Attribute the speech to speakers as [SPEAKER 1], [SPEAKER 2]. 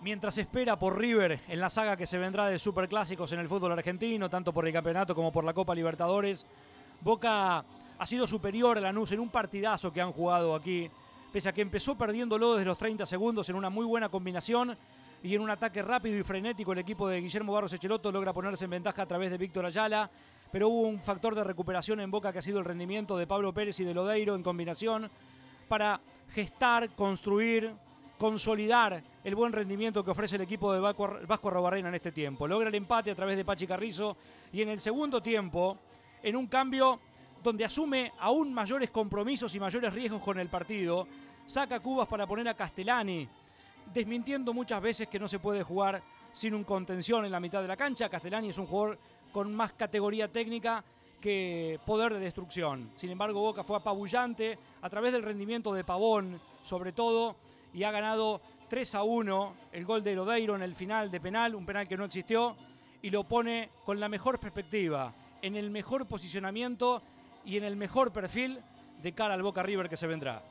[SPEAKER 1] Mientras espera por River en la saga que se vendrá de superclásicos en el fútbol argentino, tanto por el campeonato como por la Copa Libertadores, Boca ha sido superior a Lanús en un partidazo que han jugado aquí, pese a que empezó perdiéndolo desde los 30 segundos en una muy buena combinación y en un ataque rápido y frenético el equipo de Guillermo Barros Echeloto logra ponerse en ventaja a través de Víctor Ayala, pero hubo un factor de recuperación en Boca que ha sido el rendimiento de Pablo Pérez y de Lodeiro en combinación para gestar, construir, consolidar el buen rendimiento que ofrece el equipo de Vasco Robarrena en este tiempo. Logra el empate a través de Pachi Carrizo y en el segundo tiempo, en un cambio donde asume aún mayores compromisos y mayores riesgos con el partido, saca Cubas para poner a Castellani, desmintiendo muchas veces que no se puede jugar sin un contención en la mitad de la cancha. Castellani es un jugador con más categoría técnica que poder de destrucción. Sin embargo, Boca fue apabullante a través del rendimiento de Pavón, sobre todo y ha ganado 3 a 1 el gol de Lodeiro en el final de penal, un penal que no existió, y lo pone con la mejor perspectiva, en el mejor posicionamiento y en el mejor perfil de cara al Boca River que se vendrá.